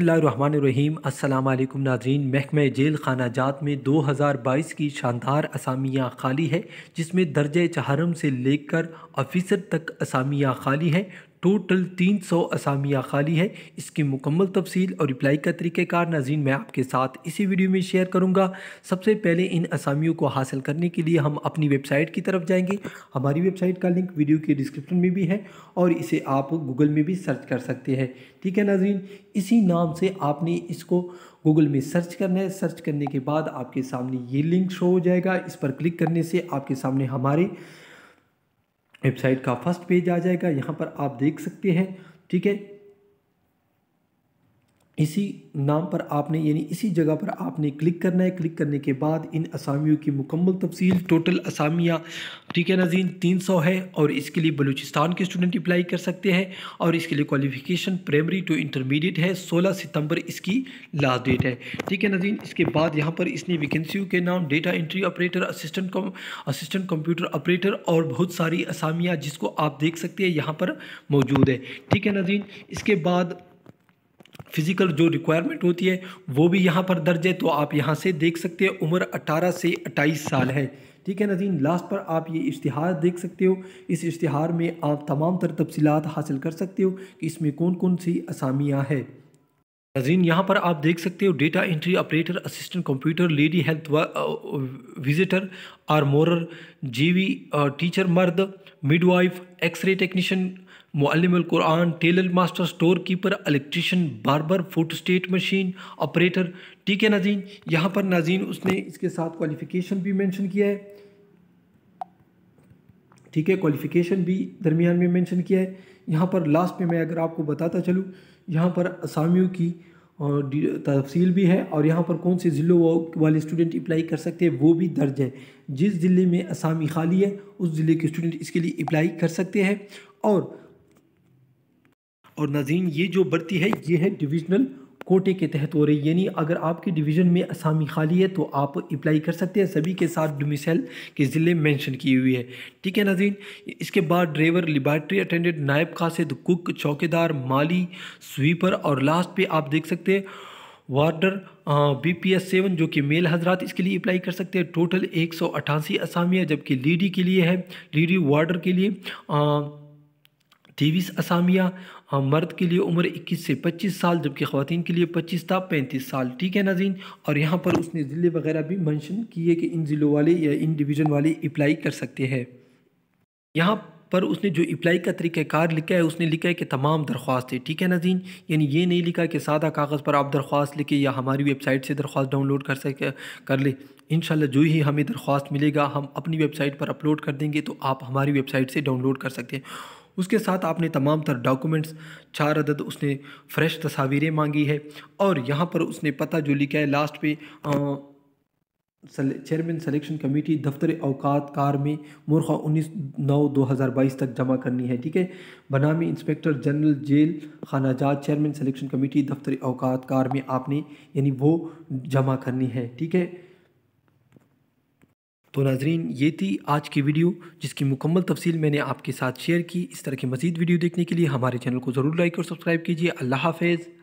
अस्सलाम वालेकुम नाजरीन महकमे जेल खाना जात में 2022 की शानदार असामियाँ खाली है जिसमें दर्ज चहरम से लेकर ऑफिसर तक असामियाँ खाली हैं टोटल तीन सौ असामियाँ खाली है इसकी मुकम्मल तफसील और रिप्लाई का तरीकेकार नाजीन मैं आपके साथ इसी वीडियो में शेयर करूँगा सबसे पहले इन असामियों को हासिल करने के लिए हम अपनी वेबसाइट की तरफ जाएंगे हमारी वेबसाइट का लिंक वीडियो के डिस्क्रिप्शन में भी है और इसे आप गूगल में भी सर्च कर सकते हैं ठीक है नाजीन इसी नाम से आपने इसको गूगल में सर्च करना है सर्च करने के बाद आपके सामने ये लिंक शो हो जाएगा इस पर क्लिक करने से आपके सामने हमारे वेबसाइट का फर्स्ट पेज आ जाएगा यहाँ पर आप देख सकते हैं ठीक है इसी नाम पर आपने यानी इसी जगह पर आपने क्लिक करना है क्लिक करने के बाद इन असामियों की मुकम्मल तफसील टोटल असामियाँ ठीक है नाजीन तीन सौ है और इसके लिए बलूचिस्तान के स्टूडेंट अप्लाई कर सकते हैं और इसके लिए क्वालिफिकेशन प्राइमरी टू इंटरमीडिएट है सोलह सितंबर इसकी लास्ट डेट है ठीक है नाजीन इसके बाद यहाँ पर इसने वैकेंसियों के नाम data entry operator assistant cum assistant computer operator और बहुत सारी असामियाँ जिसको आप देख सकते हैं यहाँ पर मौजूद है ठीक है नाजीन इसके बाद फिज़िकल जो रिक्वायरमेंट होती है वो भी यहाँ पर दर्ज है तो आप यहाँ से देख सकते हैं उम्र 18 से 28 साल है ठीक है नजीन लास्ट पर आप ये इश्तहार देख सकते हो इस इश्तहार में आप तमाम तर तफसीत हासिल कर सकते हो कि इसमें कौन कौन सी असामियाँ हैं नजीन यहाँ पर आप देख सकते हो data entry operator assistant computer lady health visitor armourer जीवी टीचर मर्द मिडवाइफ एक्सरे टेक्नीशियन मुआलकुरान tailor master store keeper electrician barber photostat machine operator ठीक है नाजीन यहाँ पर नाजीन उसने इसके साथ क्वालिफ़िकेशन भी मेंशन किया है ठीक है क्वालिफ़िकेशन भी दरमियान में मेंशन किया है यहाँ पर लास्ट में मैं अगर आपको बताता चलूँ यहाँ पर असामियों की तफसील भी है और यहाँ पर कौन से ज़िलों वाले स्टूडेंट अप्लाई कर सकते हैं वो भी दर्ज है जिस ज़िले में असामी खाली है उस ज़िले के स्टूडेंट इसके लिए अप्लाई कर सकते हैं और और नाजीन ये जो बढ़ती है ये है डिविजनल कोटे के तहत हो रही यानी अगर आपके डिवीज़न में असामी खाली है तो आप अप्लाई कर सकते हैं सभी के साथ डोमिसल के ज़िले मेंशन की हुई है ठीक है नाजीन इसके बाद ड्राइवर लेबार्ट्री अटेंडेंट नायब कासिद कुक चौकीदार माली स्वीपर और लास्ट पे आप देख सकते हैं warder B P S seven जो कि मेल हजरात इसके लिए अप्लाई कर सकते हैं टोटल एक सौ अट्ठासी असामियाँ जबकि लीडी के लिए है लीडी वार्डर के लिए तेईस असामियाँ हम हाँ, मर्द के लिए उम्र 21 से 25 साल जबकि खातन के लिए 25 था 35 साल ठीक है नाजीन और यहाँ पर उसने ज़िले वगैरह भी मैंशन किए कि इन ज़िलों वाले या इन डिवीज़न वाले अप्लाई कर सकते हैं यहाँ पर उसने जो अप्लाई का तरीक़ाकार लिखा है उसने लिखा है कि तमाम दरख्वास्तें ठीक है नाजीन यानी ये नहीं लिखा कि सादा कागज़ पर आप दरख्वास्त लिखे या हमारी वेबसाइट से दरख्वास्त डाउनलोड कर सके कर ले इन जो ही हमें दरख्वास्त मिलेगा हम अपनी वेबसाइट पर अपलोड कर देंगे तो आप हमारी वेबसाइट से डाउनलोड कर सकते हैं उसके साथ आपने तमाम तर डॉक्यूमेंट्स चार अदद उसने फ्रेश तस्वीरें मांगी है और यहाँ पर उसने पता जो लिखा है लास्ट पे चेयरमैन सिलेक्शन कमेटी दफ्तर अवकात कार में मुरखा उन्नीस नौ दो हज़ार बाईस तक जमा करनी है ठीक है बनामी इंस्पेक्टर जनरल जेल खानाजात चेयरमैन सिलेक्शन कमेटी दफ्तर अवकात कार में आपने यानी वो जमा करनी है ठीक है तो नाजरीन ये थी आज की वीडियो जिसकी मुकम्मल तफसील मैंने आपके साथ शेयर की इस तरह की मजीद वीडियो देखने के लिए हमारे चैनल को ज़रूर लाइक और सब्सक्राइब कीजिए अल्लाह हाफिज़